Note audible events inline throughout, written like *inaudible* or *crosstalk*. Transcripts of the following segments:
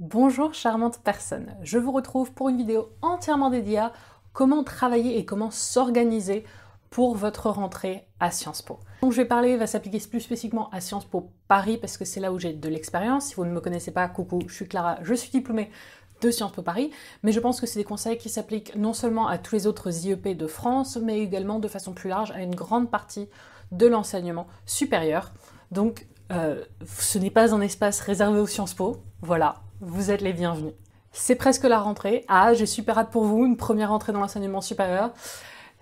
Bonjour charmante personne, je vous retrouve pour une vidéo entièrement dédiée à comment travailler et comment s'organiser pour votre rentrée à Sciences Po. Donc je vais parler va s'appliquer plus spécifiquement à Sciences Po Paris parce que c'est là où j'ai de l'expérience. Si vous ne me connaissez pas, coucou, je suis Clara, je suis diplômée de Sciences Po Paris, mais je pense que c'est des conseils qui s'appliquent non seulement à tous les autres IEP de France, mais également de façon plus large à une grande partie de l'enseignement supérieur. Donc euh, ce n'est pas un espace réservé aux Sciences Po, voilà, vous êtes les bienvenus. C'est presque la rentrée. Ah, j'ai super hâte pour vous, une première rentrée dans l'enseignement supérieur.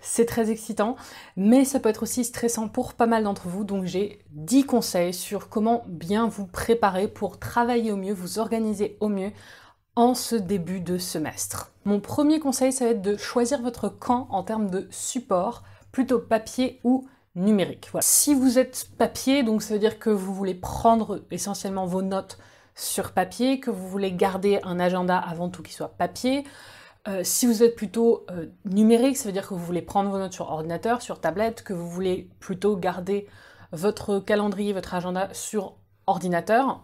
C'est très excitant, mais ça peut être aussi stressant pour pas mal d'entre vous. Donc j'ai 10 conseils sur comment bien vous préparer pour travailler au mieux, vous organiser au mieux en ce début de semestre. Mon premier conseil, ça va être de choisir votre camp en termes de support, plutôt papier ou numérique. Si vous êtes papier, donc ça veut dire que vous voulez prendre essentiellement vos notes sur papier, que vous voulez garder un agenda avant tout qui soit papier. Euh, si vous êtes plutôt euh, numérique, ça veut dire que vous voulez prendre vos notes sur ordinateur, sur tablette, que vous voulez plutôt garder votre calendrier, votre agenda sur ordinateur.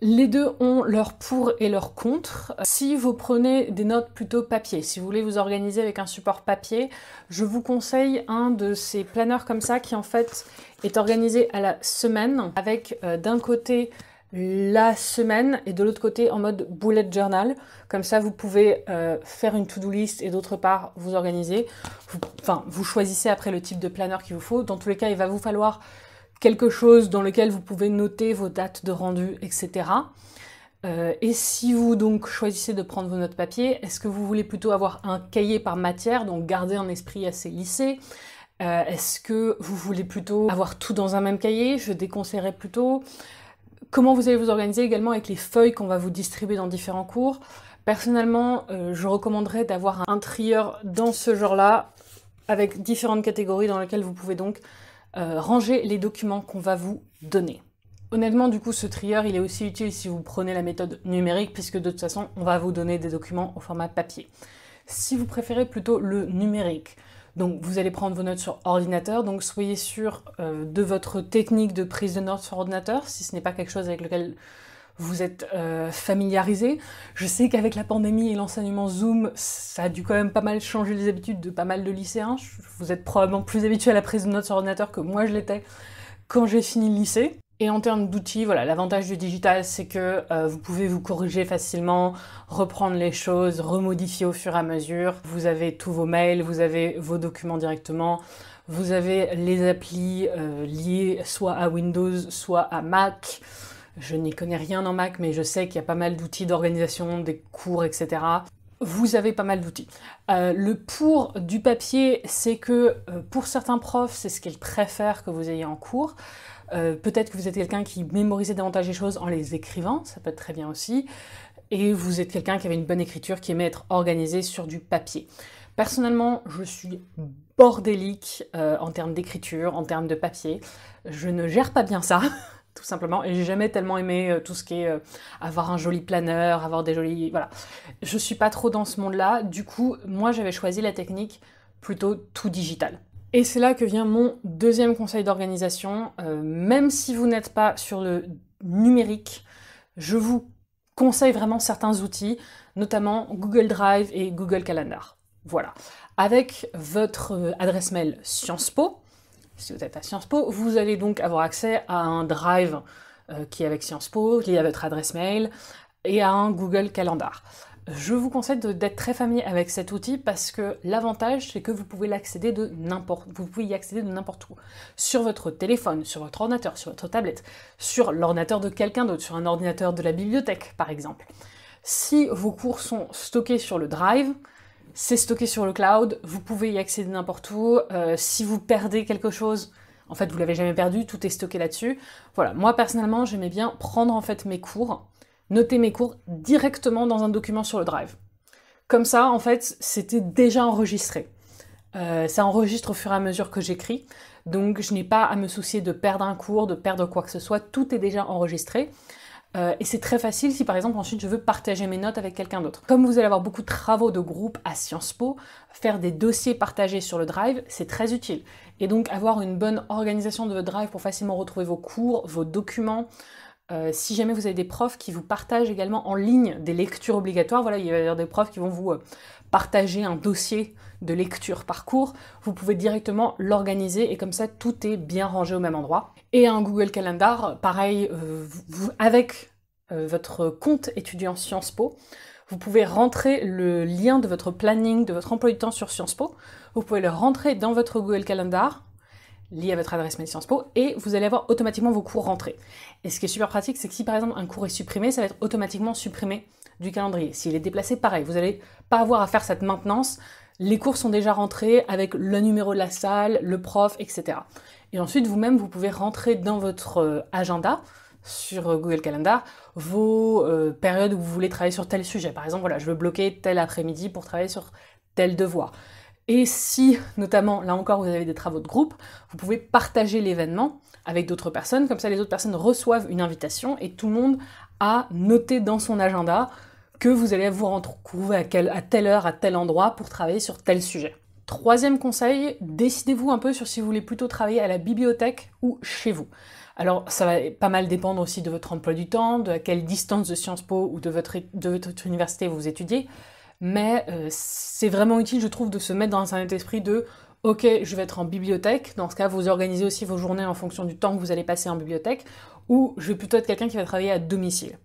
Les deux ont leur pour et leur contre. Euh, si vous prenez des notes plutôt papier, si vous voulez vous organiser avec un support papier, je vous conseille un de ces planeurs comme ça qui en fait est organisé à la semaine avec d'un côté la semaine et de l'autre côté en mode bullet journal. Comme ça, vous pouvez euh, faire une to-do list et d'autre part vous organiser. enfin, vous choisissez après le type de planeur qu'il vous faut. Dans tous les cas, il va vous falloir quelque chose dans lequel vous pouvez noter vos dates de rendu, etc. Euh, et si vous donc choisissez de prendre vos notes papier, est-ce que vous voulez plutôt avoir un cahier par matière, donc garder un esprit assez lissé euh, Est-ce que vous voulez plutôt avoir tout dans un même cahier Je déconseillerais plutôt comment vous allez vous organiser également avec les feuilles qu'on va vous distribuer dans différents cours. Personnellement, euh, je recommanderais d'avoir un trieur dans ce genre-là, avec différentes catégories dans lesquelles vous pouvez donc euh, ranger les documents qu'on va vous donner. Honnêtement, du coup, ce trieur, il est aussi utile si vous prenez la méthode numérique, puisque de toute façon, on va vous donner des documents au format papier. Si vous préférez plutôt le numérique, donc vous allez prendre vos notes sur ordinateur, donc soyez sûr euh, de votre technique de prise de notes sur ordinateur, si ce n'est pas quelque chose avec lequel vous êtes euh, familiarisé. Je sais qu'avec la pandémie et l'enseignement Zoom, ça a dû quand même pas mal changer les habitudes de pas mal de lycéens. Vous êtes probablement plus habitué à la prise de notes sur ordinateur que moi je l'étais quand j'ai fini le lycée. Et en termes d'outils, voilà, l'avantage du digital, c'est que euh, vous pouvez vous corriger facilement, reprendre les choses, remodifier au fur et à mesure. Vous avez tous vos mails, vous avez vos documents directement. Vous avez les applis euh, liés soit à Windows, soit à Mac. Je n'y connais rien en Mac, mais je sais qu'il y a pas mal d'outils d'organisation, des cours, etc. Vous avez pas mal d'outils. Euh, le pour du papier, c'est que pour certains profs, c'est ce qu'ils préfèrent que vous ayez en cours. Euh, peut-être que vous êtes quelqu'un qui mémorisait davantage les choses en les écrivant, ça peut être très bien aussi. Et vous êtes quelqu'un qui avait une bonne écriture, qui aimait être organisé sur du papier. Personnellement, je suis bordélique euh, en termes d'écriture, en termes de papier. Je ne gère pas bien ça. *laughs* tout simplement. Et j'ai jamais tellement aimé euh, tout ce qui est avoir un joli planeur, avoir des jolis. Voilà. Je suis pas trop dans ce monde-là. Du coup, moi, j'avais choisi la technique plutôt tout digital. Et c'est là que vient mon deuxième conseil d'organisation. Euh, même si vous n'êtes pas sur le numérique, je vous conseille vraiment certains outils, notamment Google Drive et Google Calendar. Voilà. Avec votre euh, adresse mail Sciences Po, si vous êtes à Sciences Po, vous allez donc avoir accès à un Drive euh, qui est avec Sciences Po, lié à votre adresse mail, et à un Google Calendar. Je vous conseille d'être très familier avec cet outil parce que l'avantage c'est que vous pouvez l'accéder de n'importe vous pouvez y accéder de n'importe où sur votre téléphone, sur votre ordinateur, sur votre tablette, sur l'ordinateur de quelqu'un d'autre, sur un ordinateur de la bibliothèque par exemple. Si vos cours sont stockés sur le Drive, c'est stocké sur le cloud, vous pouvez y accéder n'importe où. Euh, si vous perdez quelque chose, en fait vous l'avez jamais perdu, tout est stocké là-dessus. Voilà, moi personnellement j'aimais bien prendre en fait mes cours noter mes cours directement dans un document sur le Drive. Comme ça, en fait, c'était déjà enregistré. Euh, ça enregistre au fur et à mesure que j'écris, donc je n'ai pas à me soucier de perdre un cours, de perdre quoi que ce soit, tout est déjà enregistré. Euh, et c'est très facile si par exemple ensuite je veux partager mes notes avec quelqu'un d'autre. Comme vous allez avoir beaucoup de travaux de groupe à Sciences Po, faire des dossiers partagés sur le Drive, c'est très utile. Et donc avoir une bonne organisation de votre Drive pour facilement retrouver vos cours, vos documents, euh, si jamais vous avez des profs qui vous partagent également en ligne des lectures obligatoires, voilà, il va y avoir des profs qui vont vous euh, partager un dossier de lecture par cours, vous pouvez directement l'organiser et comme ça tout est bien rangé au même endroit. Et un Google Calendar, pareil, euh, avec votre compte étudiant Sciences Po, vous pouvez rentrer le lien de votre planning, de votre emploi du temps sur Sciences Po, vous pouvez le rentrer dans votre Google Calendar, lié à votre adresse mail Sciences Po et vous allez avoir automatiquement vos cours rentrés. Et ce qui est super pratique, c'est que si par exemple un cours est supprimé, ça va être automatiquement supprimé du calendrier. S'il est déplacé, pareil, vous n'allez pas avoir à faire cette maintenance. Les cours sont déjà rentrés avec le numéro de la salle, le prof, etc. Et ensuite, vous-même, vous pouvez rentrer dans votre euh, agenda sur euh, Google Calendar vos euh, périodes où vous voulez travailler sur tel sujet. Par exemple, voilà, je veux bloquer tel après-midi pour travailler sur tel devoir. Et si, notamment, là encore, vous avez des travaux de groupe, vous pouvez partager l'événement avec d'autres personnes. Comme ça, les autres personnes reçoivent une invitation et tout le monde a noté dans son agenda que vous allez vous retrouver à, à telle heure, à tel endroit pour travailler sur tel sujet. Troisième conseil, décidez-vous un peu sur si vous voulez plutôt travailler à la bibliothèque ou chez vous. Alors, ça va pas mal dépendre aussi de votre emploi du temps, de à quelle distance de Sciences Po ou de votre, de votre université vous étudiez mais euh, c'est vraiment utile, je trouve, de se mettre dans un esprit de ok, je vais être en bibliothèque. Dans ce cas, vous organisez aussi vos journées en fonction du temps que vous allez passer en bibliothèque, ou je vais plutôt être quelqu'un qui va travailler à domicile.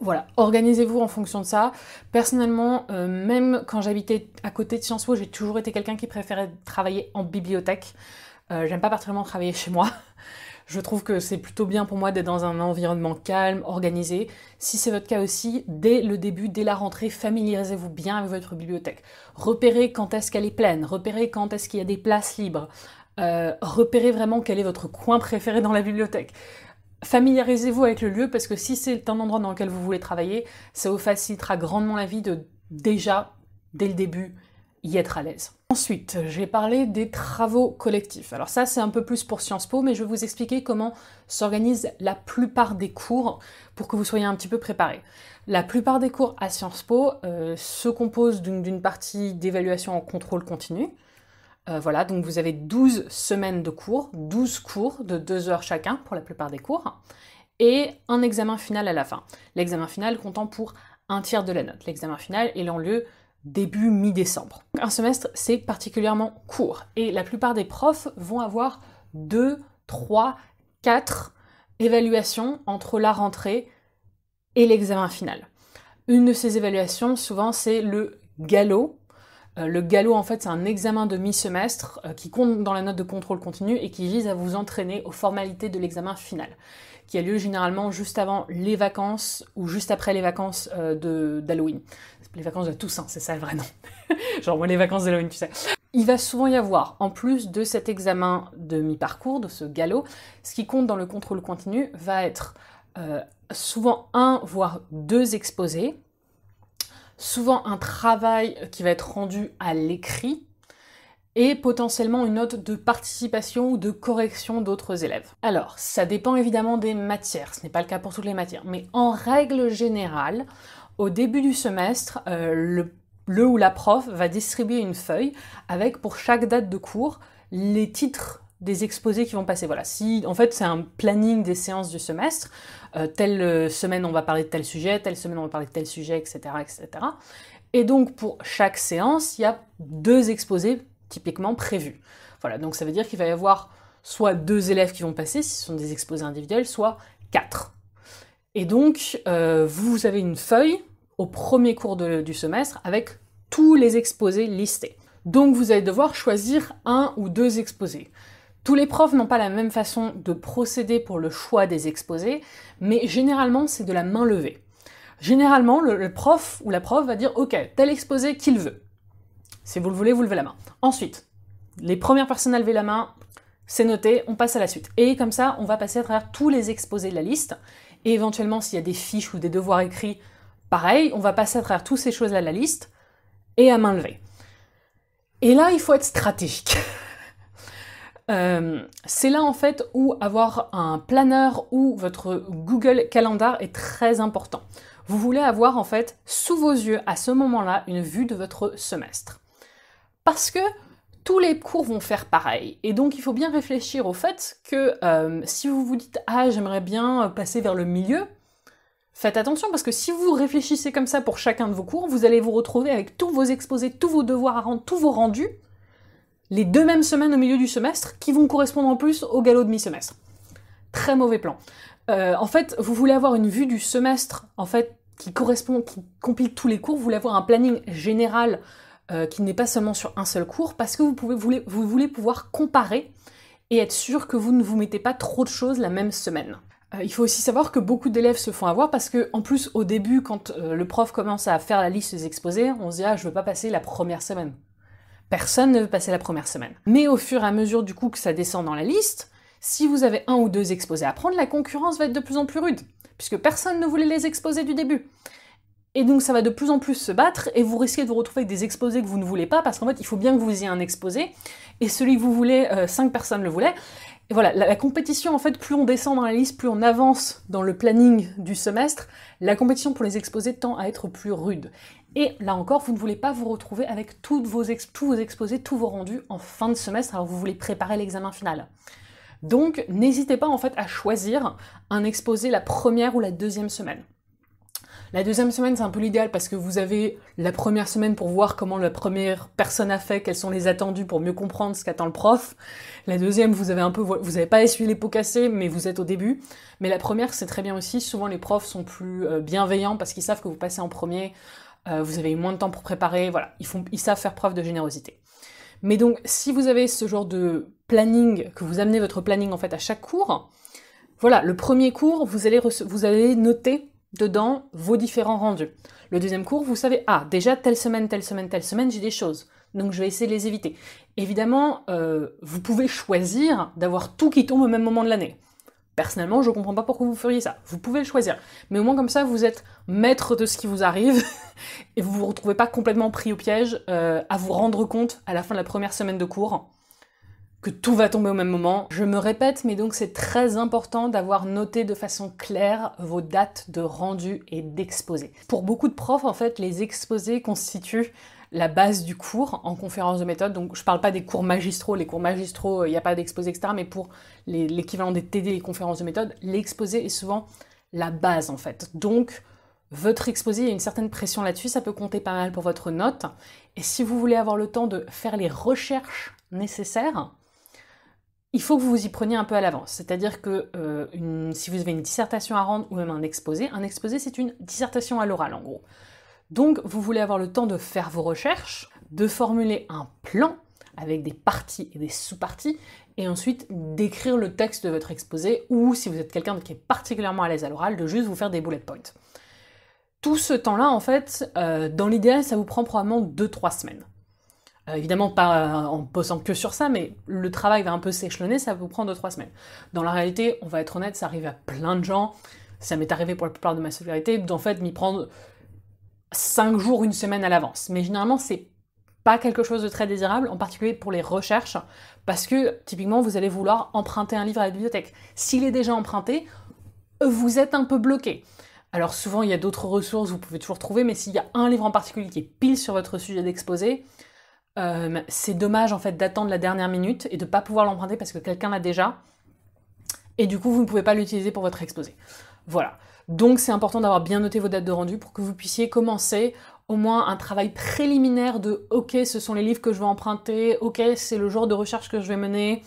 Voilà, organisez-vous en fonction de ça. Personnellement, euh, même quand j'habitais à côté de Sciences Po, j'ai toujours été quelqu'un qui préférait travailler en bibliothèque. Euh, j'aime pas particulièrement travailler chez moi. Je trouve que c'est plutôt bien pour moi d'être dans un environnement calme, organisé. Si c'est votre cas aussi, dès le début, dès la rentrée, familiarisez-vous bien avec votre bibliothèque. Repérez quand est-ce qu'elle est pleine, repérez quand est-ce qu'il y a des places libres. Euh, repérez vraiment quel est votre coin préféré dans la bibliothèque. Familiarisez-vous avec le lieu parce que si c'est un endroit dans lequel vous voulez travailler, ça vous facilitera grandement la vie de déjà, dès le début, y être à l'aise. Ensuite, j'ai parlé des travaux collectifs. Alors ça, c'est un peu plus pour Sciences Po, mais je vais vous expliquer comment s'organise la plupart des cours pour que vous soyez un petit peu préparés. La plupart des cours à Sciences Po euh, se composent d'une partie d'évaluation en contrôle continu. Euh, voilà, donc vous avez 12 semaines de cours, 12 cours de 2 heures chacun pour la plupart des cours, et un examen final à la fin. L'examen final comptant pour un tiers de la note. L'examen final ayant lieu début mi-décembre. Un semestre, c'est particulièrement court et la plupart des profs vont avoir deux, trois, quatre évaluations entre la rentrée et l'examen final. Une de ces évaluations, souvent, c'est le galop. Euh, le galop, en fait, c'est un examen de mi-semestre euh, qui compte dans la note de contrôle continu et qui vise à vous entraîner aux formalités de l'examen final, qui a lieu généralement juste avant les vacances ou juste après les vacances euh, d'Halloween. Les vacances de Toussaint, c'est ça le vrai nom. *laughs* Genre, moi, les vacances de d'Halloween, tu sais. Il va souvent y avoir, en plus de cet examen de mi-parcours, de ce galop, ce qui compte dans le contrôle continu va être euh, souvent un, voire deux exposés, souvent un travail qui va être rendu à l'écrit, et potentiellement une note de participation ou de correction d'autres élèves. Alors, ça dépend évidemment des matières, ce n'est pas le cas pour toutes les matières, mais en règle générale, au début du semestre, euh, le, ou la prof va distribuer une feuille avec pour chaque date de cours les titres des exposés qui vont passer. Voilà, si en fait c'est un planning des séances du semestre, euh, telle euh, semaine on va parler de tel sujet, telle semaine on va parler de tel sujet, etc., etc. Et donc pour chaque séance, il y a deux exposés typiquement prévus. Voilà, donc ça veut dire qu'il va y avoir soit deux élèves qui vont passer, si ce sont des exposés individuels, soit quatre. Et donc, euh, vous avez une feuille au premier cours du semestre avec tous les exposés listés. Donc, vous allez devoir choisir un ou deux exposés. Tous les profs n'ont pas la même façon de procéder pour le choix des exposés, mais généralement, c'est de la main levée. Généralement, le, le prof ou la prof va dire OK, tel exposé qu'il veut. Si vous le voulez, vous levez la main. Ensuite, les premières personnes à lever la main, c'est noté, on passe à la suite. Et comme ça, on va passer à travers tous les exposés de la liste. Et éventuellement, s'il y a des fiches ou des devoirs écrits, pareil, on va passer à travers toutes ces choses-là, la liste, et à main levée. Et là, il faut être stratégique. *laughs* Euh, c'est là en fait où avoir un planeur ou votre Google Calendar est très important. Vous voulez avoir en fait sous vos yeux à ce moment-là une vue de votre semestre. Parce que tous les cours vont faire pareil. Et donc il faut bien réfléchir au fait que euh, si vous vous dites ah j'aimerais bien euh, passer vers le milieu, faites attention parce que si vous réfléchissez comme ça pour chacun de vos cours, vous allez vous retrouver avec tous vos exposés, tous vos devoirs à rendre, tous vos rendus, les deux mêmes semaines au milieu du semestre qui vont correspondre en plus au galop de mi-semestre. Très mauvais plan. Euh, en fait, vous voulez avoir une vue du semestre en fait qui correspond, qui compile tous les cours, vous voulez avoir un planning général euh, qui n'est pas seulement sur un seul cours, parce que vous, pouvez, vous, voulez, pouvoir comparer et être sûr que vous ne vous mettez pas trop de choses la même semaine. Euh, il faut aussi savoir que beaucoup d'élèves se font avoir parce que, en plus, au début, quand euh, le prof commence à faire la liste des exposés, on se dit Ah, je veux pas passer la première semaine. Personne ne veut passer la première semaine. Mais au fur et à mesure du coup que ça descend dans la liste, si vous avez un ou deux exposés à prendre, la concurrence va être de plus en plus rude, puisque personne ne voulait les exposer du début. Et donc ça va de plus en plus se battre et vous risquez de vous retrouver avec des exposés que vous ne voulez pas parce qu'en fait il faut bien que vous ayez un exposé et celui que vous voulez, euh, cinq personnes le voulaient. Et voilà, la, compétition en fait, plus on descend dans la liste, plus on avance dans le planning du semestre, la compétition pour les exposés tend à être plus rude. Et là encore, vous ne voulez pas vous retrouver avec tous vos exposés, tous vos rendus en fin de semestre alors vous voulez préparer l'examen final. Donc n'hésitez pas en fait à choisir un exposé la première ou la deuxième semaine. La deuxième semaine, c'est un peu l'idéal parce que vous avez la première semaine pour voir comment la première personne a fait, quels sont les attendus pour mieux comprendre ce qu'attend le prof. La deuxième, vous avez un peu, vous n'avez pas essuyé les pots cassés, mais vous êtes au début. Mais la première, c'est très bien aussi. Souvent, les profs sont plus euh, bienveillants parce qu'ils savent que vous passez en premier, euh, vous avez eu moins de temps pour préparer. Voilà, ils, font, ils savent faire preuve de générosité. Mais donc, si vous avez ce genre de planning, que vous amenez votre planning en fait à chaque cours, voilà, le premier cours, vous allez, vous allez noter dedans vos différents rendus. Le deuxième cours, vous savez, ah, déjà telle semaine, telle semaine, telle semaine, j'ai des choses. Donc je vais essayer de les éviter. Évidemment, euh, vous pouvez choisir d'avoir tout qui tombe au même moment de l'année. Personnellement, je ne comprends pas pourquoi vous feriez ça. Vous pouvez le choisir. Mais au moins comme ça, vous êtes maître de ce qui vous arrive *laughs* et vous ne vous retrouvez pas complètement pris au piège euh, à vous rendre compte à la fin de la première semaine de cours que tout va tomber au même moment. Je me répète, mais donc c'est très important d'avoir noté de façon claire vos dates de rendu et d'exposé. Pour beaucoup de profs, en fait, les exposés constituent la base du cours en conférence de méthode. Donc, je parle pas des cours magistraux. Les cours magistraux, il euh, n'y a pas d'exposé, etc. Mais pour l'équivalent des TD, les conférences de méthode, l'exposé est souvent la base, en fait. Donc, votre exposé, il y a une certaine pression là-dessus. Ça peut compter pas mal pour votre note. Et si vous voulez avoir le temps de faire les recherches nécessaires, il faut que vous vous y preniez un peu à l'avance. C'est-à-dire que euh, si vous avez une dissertation à rendre ou même un exposé, un exposé c'est une dissertation à l'oral en gros. Donc vous voulez avoir le temps de faire vos recherches, de formuler un plan avec des parties et des sous-parties, et ensuite d'écrire le texte de votre exposé, ou si vous êtes quelqu'un qui est particulièrement à l'aise à l'oral, de juste vous faire des bullet points. Tout ce temps-là, en fait, euh, dans l'idéal, ça vous prend probablement 2-3 semaines. Euh, évidemment, pas euh, en posant que sur ça, mais le travail va un peu s'échelonner, ça vous prendre 2-3 semaines. Dans la réalité, on va être honnête, ça arrive à plein de gens. Ça m'est arrivé pour la plupart de ma solidarité, d'en fait m'y prendre 5 jours, une semaine à l'avance. Mais généralement, c'est pas quelque chose de très désirable, en particulier pour les recherches, parce que typiquement, vous allez vouloir emprunter un livre à la bibliothèque. S'il est déjà emprunté, vous êtes un peu bloqué. Alors souvent, il y a d'autres ressources, vous pouvez toujours trouver, mais s'il y a un livre en particulier qui est pile sur votre sujet d'exposé, euh, c'est dommage en fait d'attendre la dernière minute et de ne pas pouvoir l'emprunter parce que quelqu'un l'a déjà. Et du coup, vous ne pouvez pas l'utiliser pour votre exposé. Voilà. Donc c'est important d'avoir bien noté vos dates de rendu pour que vous puissiez commencer au moins un travail préliminaire de OK, ce sont les livres que je vais emprunter, OK, c'est le genre de recherche que je vais mener,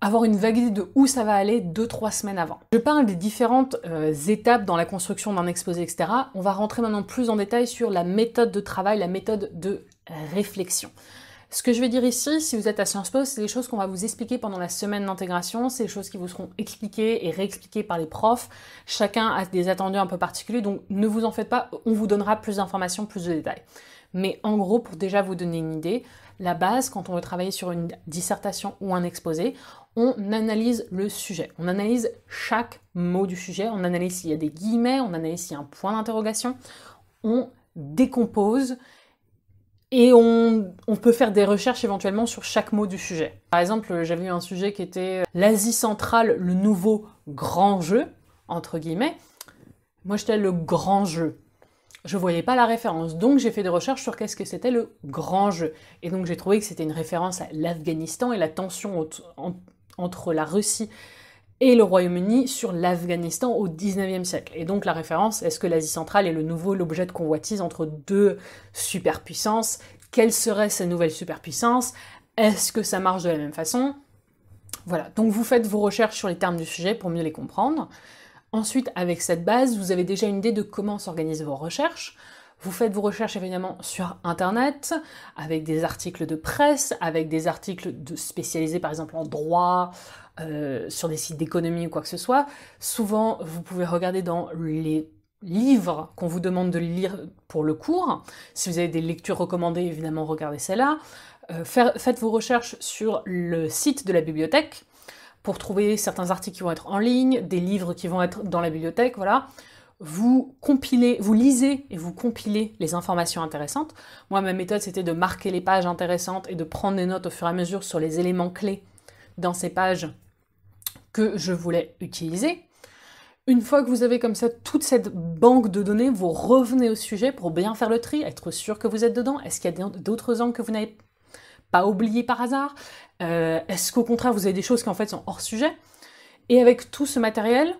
avoir une vague idée de où ça va aller 2-3 semaines avant. Je parle des différentes euh, étapes dans la construction d'un exposé, etc. On va rentrer maintenant plus en détail sur la méthode de travail, la méthode de réflexion. Ce que je vais dire ici, si vous êtes à Sciences Po, c'est les choses qu'on va vous expliquer pendant la semaine d'intégration, c'est les choses qui vous seront expliquées et réexpliquées par les profs. Chacun a des attendus un peu particuliers, donc ne vous en faites pas, on vous donnera plus d'informations, plus de détails. Mais en gros, pour déjà vous donner une idée, la base, quand on veut travailler sur une dissertation ou un exposé, on analyse le sujet. On analyse chaque mot du sujet, on analyse s'il y a des guillemets, on analyse s'il y a un point d'interrogation, on décompose et on, peut faire des recherches éventuellement sur chaque mot du sujet. Par exemple, j'avais eu un sujet qui était euh, l'Asie centrale, le nouveau grand jeu, entre guillemets. Moi, j'étais le grand jeu. Je voyais pas la référence, donc j'ai fait des recherches sur qu'est-ce que c'était le grand jeu. Et donc j'ai trouvé que c'était une référence à l'Afghanistan et la tension entre la Russie et le Royaume-Uni sur l'Afghanistan au 19e siècle. Et donc la référence, est-ce que l'Asie centrale est le nouveau l'objet de convoitise entre deux superpuissances Quelles seraient ces nouvelles superpuissance? Est-ce que ça marche de la même façon Voilà, donc vous faites vos recherches sur les termes du sujet pour mieux les comprendre. Ensuite, avec cette base, vous avez déjà une idée de comment s'organisent vos recherches. Vous faites vos recherches évidemment sur Internet, avec des articles de presse, avec des articles de spécialisés par exemple en droit, euh, sur des sites d'économie ou quoi que ce soit, souvent vous pouvez regarder dans les livres qu'on vous demande de lire pour le cours. Si vous avez des lectures recommandées, évidemment, regardez celle-là. Euh, faites vos recherches sur le site de la bibliothèque pour trouver certains articles qui vont être en ligne, des livres qui vont être dans la bibliothèque, voilà. Vous compilez, vous lisez et vous compilez les informations intéressantes. Moi, ma méthode, c'était de marquer les pages intéressantes et de prendre des notes au fur et à mesure sur les éléments clés dans ces pages que je voulais utiliser. Une fois que vous avez comme ça toute cette banque de données, vous revenez au sujet pour bien faire le tri, être sûr que vous êtes dedans. Est-ce qu'il y a d'autres angles que vous n'avez pas oublié par hasard euh, Est-ce qu'au contraire, vous avez des choses qui en fait sont hors sujet Et avec tout ce matériel,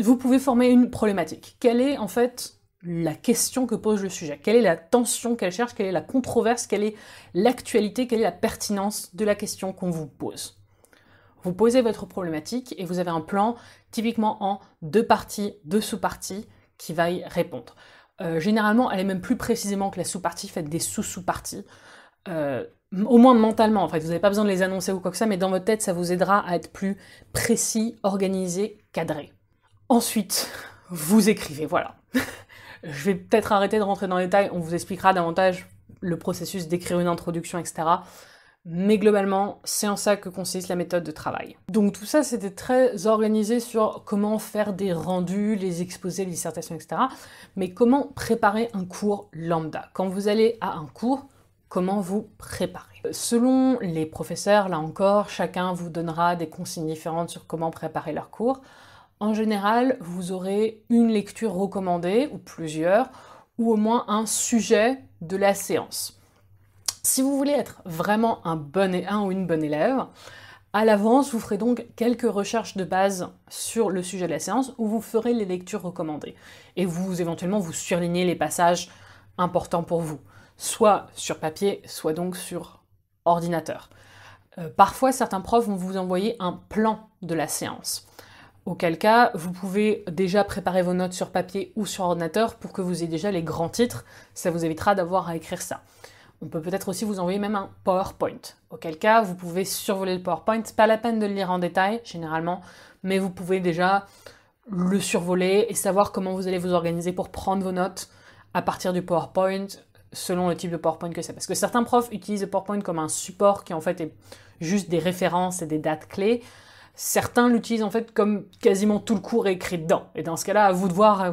vous pouvez former une problématique. Quelle est en fait la question que pose le sujet Quelle est la tension qu'elle cherche Quelle est la controverse Quelle est l'actualité Quelle est la pertinence de la question qu'on vous pose vous posez votre problématique et vous avez un plan typiquement en deux parties, deux sous-parties qui va y répondre. Euh, généralement, elle est même plus précisément que la sous-partie, faites des sous-sous-parties. Euh, au moins mentalement, en fait, vous n'avez pas besoin de les annoncer ou quoi que ça, mais dans votre tête, ça vous aidera à être plus précis, organisé, cadré. Ensuite, vous écrivez, voilà. *laughs* Je vais peut-être arrêter de rentrer dans les détails, on vous expliquera davantage le processus d'écrire une introduction, etc. Mais globalement, c'est en ça que consiste la méthode de travail. Donc tout ça, c'était très organisé sur comment faire des rendus, les exposés, les dissertations, etc. Mais comment préparer un cours lambda Quand vous allez à un cours, comment vous préparer Selon les professeurs, là encore, chacun vous donnera des consignes différentes sur comment préparer leur cours. En général, vous aurez une lecture recommandée, ou plusieurs, ou au moins un sujet de la séance. Si vous voulez être vraiment un bon et un ou une bonne élève, à l'avance, vous ferez donc quelques recherches de base sur le sujet de la séance où vous ferez les lectures recommandées et vous éventuellement vous surlignez les passages importants pour vous, soit sur papier, soit donc sur ordinateur. Euh, parfois, certains profs vont vous envoyer un plan de la séance. Auquel cas, vous pouvez déjà préparer vos notes sur papier ou sur ordinateur pour que vous ayez déjà les grands titres. Ça vous évitera d'avoir à écrire ça. On peut peut-être aussi vous envoyer même un PowerPoint, auquel cas vous pouvez survoler le PowerPoint, pas la peine de le lire en détail généralement, mais vous pouvez déjà le survoler et savoir comment vous allez vous organiser pour prendre vos notes à partir du PowerPoint, selon le type de PowerPoint que c'est. Parce que certains profs utilisent le PowerPoint comme un support qui en fait est juste des références et des dates clés. Certains l'utilisent en fait comme quasiment tout le cours est écrit dedans. Et dans ce cas-là, à vous de voir euh,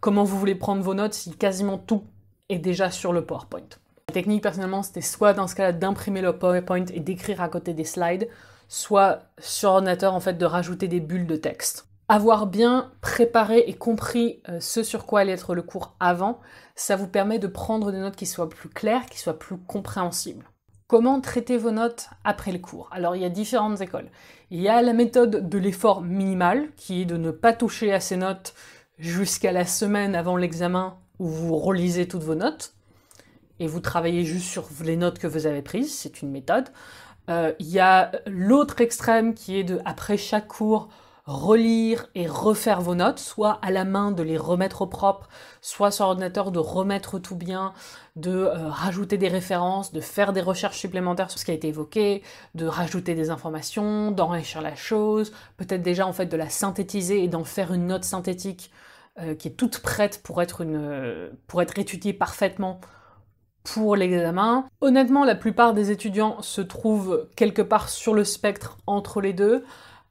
comment vous voulez prendre vos notes si quasiment tout est déjà sur le PowerPoint. La technique, personnellement, c'était soit dans ce cas-là d'imprimer le PowerPoint et d'écrire à côté des slides, soit sur ordinateur, en fait, de rajouter des bulles de texte. Avoir bien préparé et compris euh, ce sur quoi allait être le cours avant, ça vous permet de prendre des notes qui soient plus claires, qui soient plus compréhensibles. Comment traiter vos notes après le cours Alors il y a différentes écoles. Il y a la méthode de l'effort minimal, qui est de ne pas toucher à ces notes jusqu'à la semaine avant l'examen où vous relisez toutes vos notes et vous travaillez juste sur les notes que vous avez prises, c'est une méthode. Euh, il y a l'autre extrême qui est de, après chaque cours, relire et refaire vos notes, soit à la main de les remettre au propre, soit sur ordinateur de remettre tout bien, de euh, rajouter des références, de faire des recherches supplémentaires sur ce qui a été évoqué, de rajouter des informations, d'enrichir la chose, peut-être déjà en fait de la synthétiser et d'en faire une note synthétique euh, qui est toute prête pour être, une, pour être étudiée parfaitement pour l'examen. Honnêtement, la plupart des étudiants se trouvent quelque part sur le spectre entre les deux.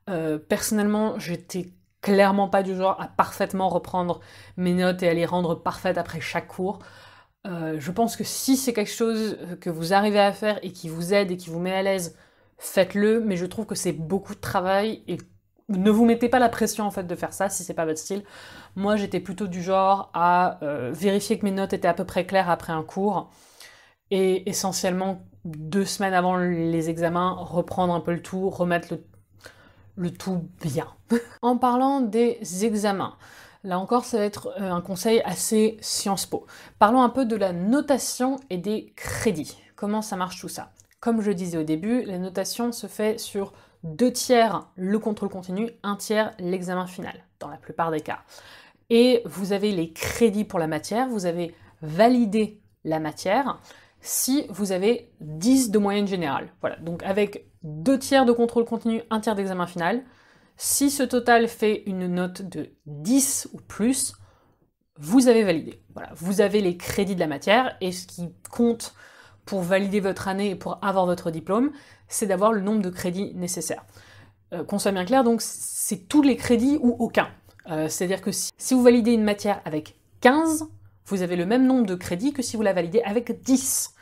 Euh, personnellement, j'étais clairement pas du genre à parfaitement reprendre mes notes et à les rendre parfaites après chaque cours. Euh, je pense que si c'est quelque chose que vous arrivez à faire et qui vous aide et qui vous met à l'aise, faites-le, mais je trouve que c'est beaucoup de travail et ne vous mettez pas la pression en fait de faire ça si c'est pas votre style. Moi j'étais plutôt du genre à euh, vérifier que mes notes étaient à peu près claires après un cours et essentiellement deux semaines avant les examens, reprendre un peu le tout, remettre le, tout bien. *laughs* en parlant des examens, là encore, ça va être euh, un conseil assez Sciences Po. Parlons un peu de la notation et des crédits. Comment ça marche tout ça Comme je disais au début, la notation se fait sur deux tiers le contrôle continu, un tiers l'examen final, dans la plupart des cas. Et vous avez les crédits pour la matière, vous avez validé la matière, si vous avez 10 de moyenne générale. Voilà, donc avec 2 tiers de contrôle continu, 1 tiers d'examen final, si ce total fait une note de 10 ou plus, vous avez validé. Voilà, vous avez les crédits de la matière et ce qui compte pour valider votre année et pour avoir votre diplôme, c'est d'avoir le nombre de crédits nécessaires. Euh, qu'on soit bien clair, donc c'est tous les crédits ou aucun. Euh, c'est-à-dire que si, si vous validez une matière avec 15, vous avez le même nombre de crédits que si vous la validez avec 10.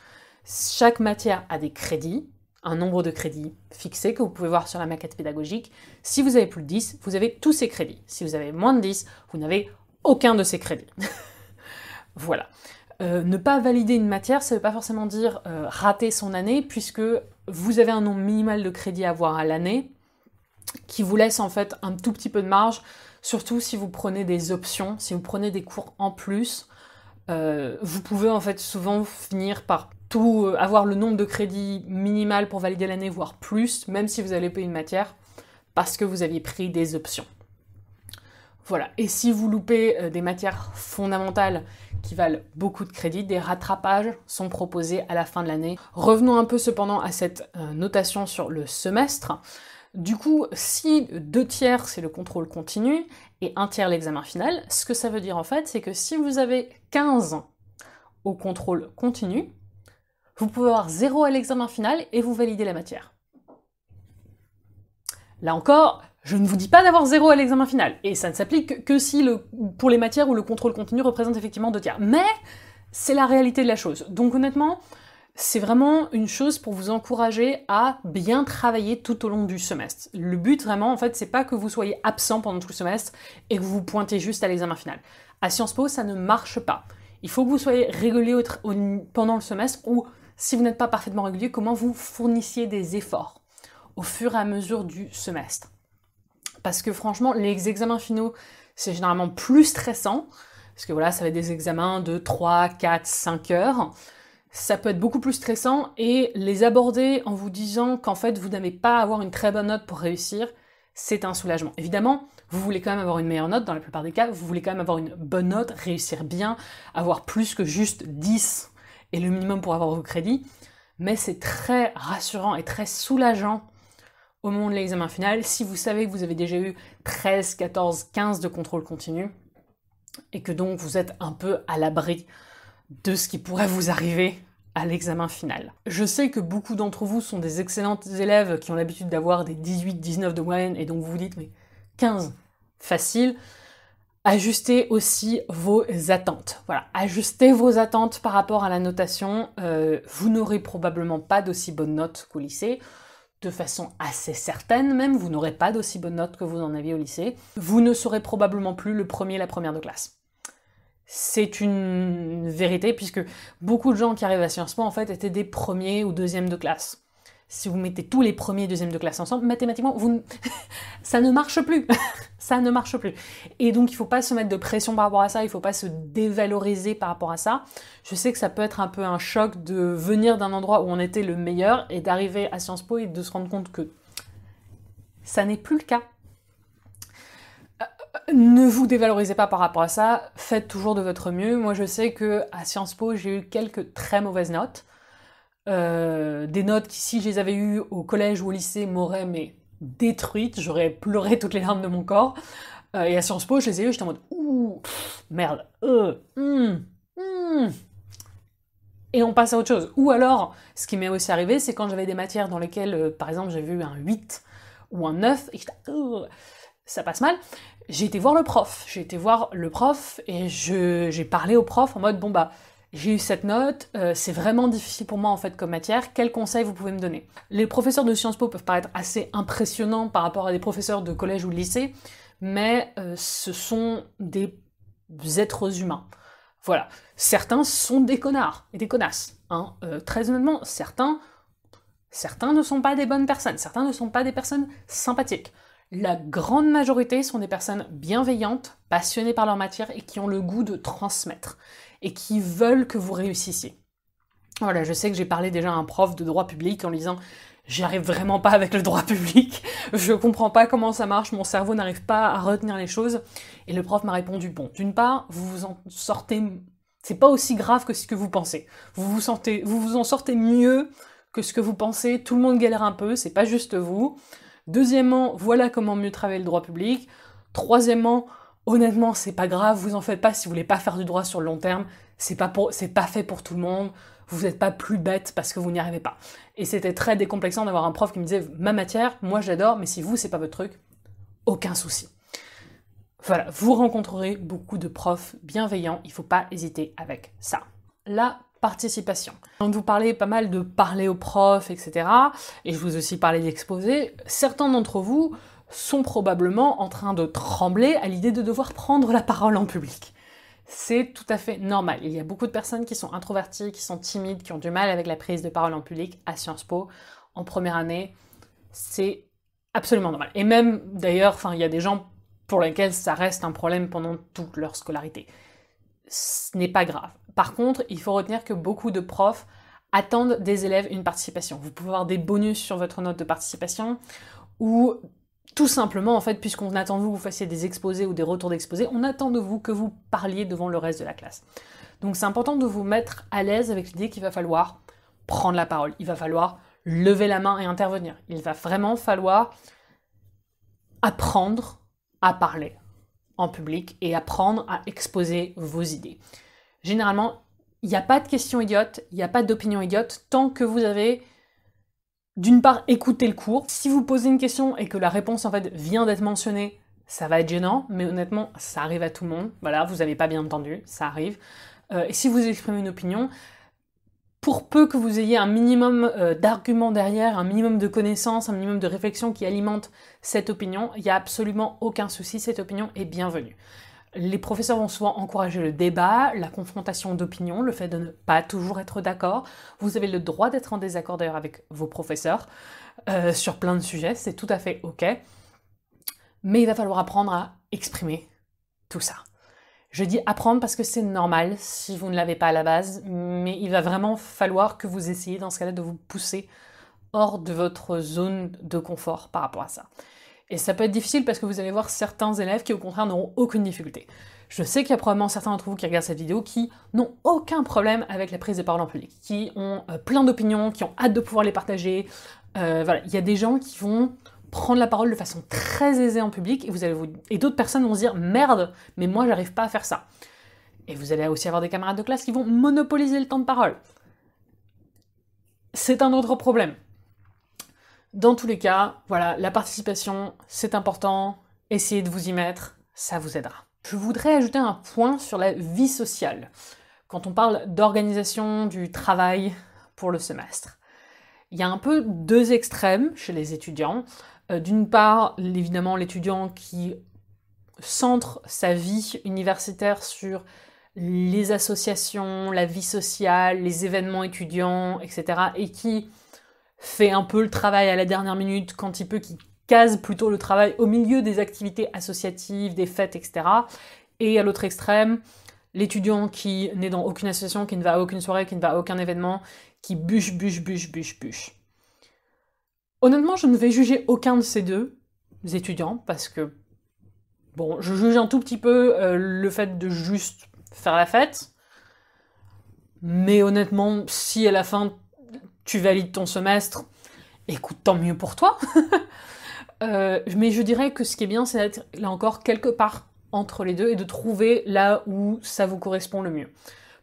Chaque matière a des crédits, un nombre de crédits fixé que vous pouvez voir sur la maquette pédagogique. Si vous avez plus de 10, vous avez tous ces crédits. Si vous avez moins de 10, vous n'avez aucun de ces crédits. *laughs* voilà. Euh, ne pas valider une matière, ça ne veut pas forcément dire euh, rater son année, puisque vous avez un nombre minimal de crédits à avoir à l'année, qui vous laisse en fait un tout petit peu de marge, surtout si vous prenez des options, si vous prenez des cours en plus, euh, vous pouvez en fait souvent finir par tout euh, avoir le nombre de crédits minimal pour valider l'année, voire plus, même si vous avez payé une matière, parce que vous aviez pris des options. Voilà. Et si vous loupez euh, des matières fondamentales qui valent beaucoup de crédits, des rattrapages sont proposés à la fin de l'année. Revenons un peu cependant à cette notation sur le semestre. Du coup, si deux tiers c'est le contrôle continu et un tiers l'examen final. Ce que ça veut dire en fait, c'est que si vous avez 15 ans au contrôle continu, vous pouvez avoir 0 à l'examen final et vous validez la matière. Là encore, je ne vous dis pas d'avoir 0 à l'examen final, et ça ne s'applique que si le, pour les matières où le contrôle continu représente effectivement 2 tiers. Mais c'est la réalité de la chose. Donc honnêtement, c'est vraiment une chose pour vous encourager à bien travailler tout au long du semestre. Le but vraiment, en fait, c'est pas que vous soyez absent pendant tout le semestre et que vous vous pointez juste à l'examen final. À Sciences Po, ça ne marche pas. Il faut que vous soyez régulier pendant le semestre ou, si vous n'êtes pas parfaitement régulier, comment vous fournissiez des efforts au fur et à mesure du semestre. Parce que franchement, les examens finaux, c'est généralement plus stressant, parce que voilà, ça va être des examens de 3, 4, 5 heures ça peut être beaucoup plus stressant et les aborder en vous disant qu'en fait vous n'avez pas avoir une très bonne note pour réussir, c'est un soulagement. Évidemment, vous voulez quand même avoir une meilleure note, dans la plupart des cas, vous voulez quand même avoir une bonne note, réussir bien, avoir plus que juste 10 et le minimum pour avoir vos crédits, mais c'est très rassurant et très soulageant au moment de l'examen final si vous savez que vous avez déjà eu 13, 14, 15 de contrôle continu et que donc vous êtes un peu à l'abri de ce qui pourrait vous arriver à l'examen final. Je sais que beaucoup d'entre vous sont des excellentes élèves qui ont l'habitude d'avoir des 18-19 de moyenne et donc vous vous dites mais 15, facile. Ajustez aussi vos attentes. Voilà, ajustez vos attentes par rapport à la notation. Euh, vous n'aurez probablement pas d'aussi bonnes notes qu'au lycée. De façon assez certaine même, vous n'aurez pas d'aussi bonnes notes que vous en aviez au lycée. Vous ne serez probablement plus le premier, la première de classe c'est une vérité puisque beaucoup de gens qui arrivent à Sciences Po en fait étaient des premiers ou deuxièmes de classe. Si vous mettez tous les premiers et deuxièmes de classe ensemble, mathématiquement, *laughs* ça ne marche plus. *laughs* ça ne marche plus. Et donc, il ne faut pas se mettre de pression par rapport à ça, il ne faut pas se dévaloriser par rapport à ça. Je sais que ça peut être un peu un choc de venir d'un endroit où on était le meilleur et d'arriver à Sciences Po et de se rendre compte que ça n'est plus le cas ne vous dévalorisez pas par rapport à ça, faites toujours de votre mieux. Moi, je sais que à Sciences Po, j'ai eu quelques très mauvaises notes. Euh, des notes qui, si je les avais eues au collège ou au lycée, m'auraient mais détruites. J'aurais pleuré toutes les larmes de mon corps. Euh, et à Sciences Po, je les ai eues, j'étais en mode ouh, merde, euh, hum, hum. Et on passe à autre chose. Ou alors, ce qui m'est aussi arrivé, c'est quand j'avais des matières dans lesquelles, euh, par exemple, j'ai eu un 8 ou un 9, et ça passe mal. J'ai été voir le prof. J'ai été voir le prof et j'ai parlé au prof en mode bon bah j'ai eu cette note, euh, c'est vraiment difficile pour moi en fait comme matière, quels conseils vous pouvez me donner Les professeurs de Sciences Po peuvent paraître assez impressionnants par rapport à des professeurs de collège ou de lycée, mais euh, ce sont des êtres humains. Voilà. Certains sont des connards et des connasses. Hein. Euh, très honnêtement, certains, certains ne sont pas des bonnes personnes, certains ne sont pas des personnes sympathiques. La grande majorité sont des personnes bienveillantes, passionnées par leur matière et qui ont le goût de transmettre et qui veulent que vous réussissiez. Voilà, je sais que j'ai parlé déjà à un prof de droit public en lui disant j'y arrive vraiment pas avec le droit public, *laughs* je comprends pas comment ça marche, mon cerveau n'arrive pas à retenir les choses. Et le prof m'a répondu bon, d'une part, vous vous en sortez, c'est pas aussi grave que ce que vous pensez. Vous vous sentez, vous vous en sortez mieux que ce que vous pensez. Tout le monde galère un peu, c'est pas juste vous. Deuxièmement, voilà comment mieux travailler le droit public. Troisièmement, honnêtement, c'est pas grave, vous en faites pas si vous voulez pas faire du droit sur le long terme, c'est pas pour, c'est pas fait pour tout le monde. Vous n'êtes pas plus bête parce que vous n'y arrivez pas. Et c'était très décomplexant d'avoir un prof qui me disait ma matière, moi j'adore, mais si vous c'est pas votre truc, aucun souci. Voilà, vous rencontrerez beaucoup de profs bienveillants, il faut pas hésiter avec ça participation. On vous parlait pas mal de parler aux profs, etc. Et je vous ai aussi parlé d'exposer. Certains d'entre vous sont probablement en train de trembler à l'idée de devoir prendre la parole en public. C'est tout à fait normal. Il y a beaucoup de personnes qui sont introverties, qui sont timides, qui ont du mal avec la prise de parole en public à Sciences Po en première année. C'est absolument normal. Et même d'ailleurs, il y a des gens pour lesquels ça reste un problème pendant toute leur scolarité. Ce n'est pas grave. Par contre, il faut retenir que beaucoup de profs attendent des élèves une participation. Vous pouvez avoir des bonus sur votre note de participation ou tout simplement, en fait, puisqu'on attend de vous que vous fassiez des exposés ou des retours d'exposés, on attend de vous que vous parliez devant le reste de la classe. Donc c'est important de vous mettre à l'aise avec l'idée qu'il va falloir prendre la parole, il va falloir lever la main et intervenir. Il va vraiment falloir apprendre à parler en public et apprendre à exposer vos idées. Généralement, il n'y a pas de questions idiotes, il n'y a pas d'opinion idiote, tant que vous avez, d'une part, écouté le cours. Si vous posez une question et que la réponse, en fait, vient d'être mentionnée, ça va être gênant, mais honnêtement, ça arrive à tout le monde. Voilà, vous n'avez pas bien entendu, ça arrive. Euh, et si vous exprimez une opinion, pour peu que vous ayez un minimum euh, d'arguments derrière, un minimum de connaissances, un minimum de réflexion qui alimente cette opinion, il n'y a absolument aucun souci, cette opinion est bienvenue les professeurs vont souvent encourager le débat, la confrontation d'opinion, le fait de ne pas toujours être d'accord. Vous avez le droit d'être en désaccord d'ailleurs avec vos professeurs euh, sur plein de sujets, c'est tout à fait OK. Mais il va falloir apprendre à exprimer tout ça. Je dis apprendre parce que c'est normal si vous ne l'avez pas à la base, mais il va vraiment falloir que vous essayiez dans ce cas-là de vous pousser hors de votre zone de confort par rapport à ça. Et ça peut être difficile parce que vous allez voir certains élèves qui au contraire n'auront aucune difficulté. Je sais qu'il y a probablement certains d'entre vous qui regardent cette vidéo qui n'ont aucun problème avec la prise de parole en public, qui ont euh, plein d'opinions, qui ont hâte de pouvoir les partager. Euh, il y a des gens qui vont prendre la parole de façon très aisée en public et vous allez et d'autres personnes vont se dire merde, mais moi j'arrive pas à faire ça. Et vous allez aussi avoir des camarades de classe qui vont monopoliser le temps de parole. C'est un autre problème. Dans tous les cas, voilà, la participation, c'est important. Essayez de vous y mettre, ça vous aidera. Je voudrais ajouter un point sur la vie sociale. Quand on parle d'organisation du travail pour le semestre, il y a un peu deux extrêmes chez les étudiants. Euh, d'une part, évidemment, l'étudiant qui centre sa vie universitaire sur les associations, la vie sociale, les événements étudiants, etc., et qui fait un peu le travail à la dernière minute quand il peut, qui case plutôt le travail au milieu des activités associatives, des fêtes, etc. Et à l'autre extrême, l'étudiant qui n'est dans aucune association, qui ne va à aucune soirée, qui ne va à aucun événement, qui bûche, bûche, bûche, bûche, bûche. Honnêtement, je ne vais juger aucun de ces deux étudiants parce que, bon, je juge un tout petit peu euh, le fait de juste faire la fête. Mais honnêtement, si à la fin tu valides ton semestre, écoute, tant mieux pour toi. *laughs* Euh, mais je dirais que ce qui est bien, c'est d'être là encore quelque part entre les deux et de trouver là où ça vous correspond le mieux.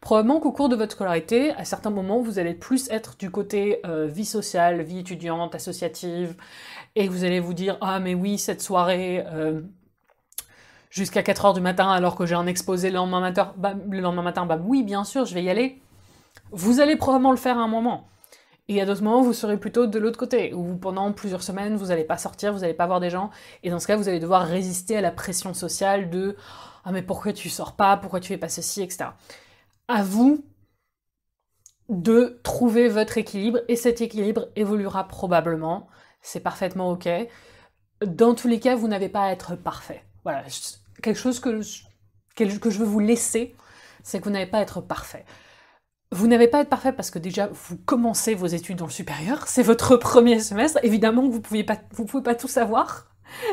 Probablement qu'au cours de votre scolarité, à certains moments, vous allez plus être du côté euh, vie sociale, vie étudiante, associative, et vous allez vous dire Ah, mais oui, cette soirée euh, jusqu'à 4h du matin, alors que j'ai un exposé le lendemain matin, le lendemain matin, bah oui, bien sûr, je vais y aller. Vous allez probablement le faire à un moment. Et à d'autres moments, vous serez plutôt de l'autre côté, où pendant plusieurs semaines, vous n'allez pas sortir, vous n'allez pas voir des gens. Et dans ce cas, vous allez devoir résister à la pression sociale de Ah, mais pourquoi tu sors pas Pourquoi tu fais pas ceci etc. À vous de trouver votre équilibre, et cet équilibre évoluera probablement. C'est parfaitement OK. Dans tous les cas, vous n'avez pas à être parfait. Voilà, quelque chose que, que je veux vous laisser, c'est que vous n'avez pas à être parfait. Vous n'avez pas à être parfait parce que déjà vous commencez vos études dans le supérieur, c'est votre *laughs* premier semestre. Évidemment, vous ne pouvez pas tout savoir.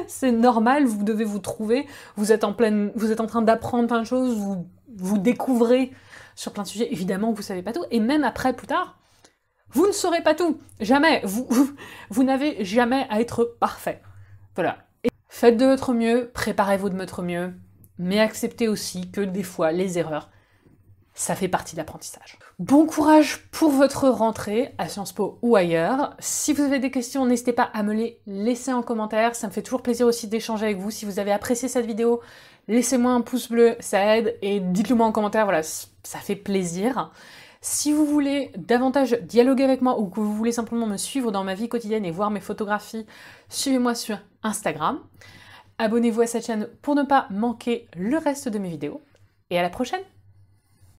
C'est normal, vous devez vous trouver. Vous êtes en pleine, vous êtes en train d'apprendre plein de choses, vous vous découvrez sur plein de sujets. Évidemment, vous ne savez pas tout. Et même après, plus tard, vous ne saurez pas tout. Jamais. Vous, n'avez jamais à être parfait. Voilà. Et faites de votre mieux, préparez-vous de votre mieux, mais acceptez aussi que des fois les erreurs, ça fait partie de l'apprentissage. Bon courage pour votre rentrée à Sciences Po ou ailleurs. Si vous avez des questions, n'hésitez pas à me les laisser en commentaire. Ça me fait toujours plaisir aussi d'échanger avec vous. Si vous avez apprécié cette vidéo, laissez-moi un pouce bleu, ça aide. Et dites-le moi en commentaire, voilà, ça fait plaisir. Si vous voulez davantage dialoguer avec moi ou que vous voulez simplement me suivre dans ma vie quotidienne et voir mes photographies, suivez-moi sur Instagram. Abonnez-vous à cette chaîne pour ne pas manquer le reste de mes vidéos. Et à la prochaine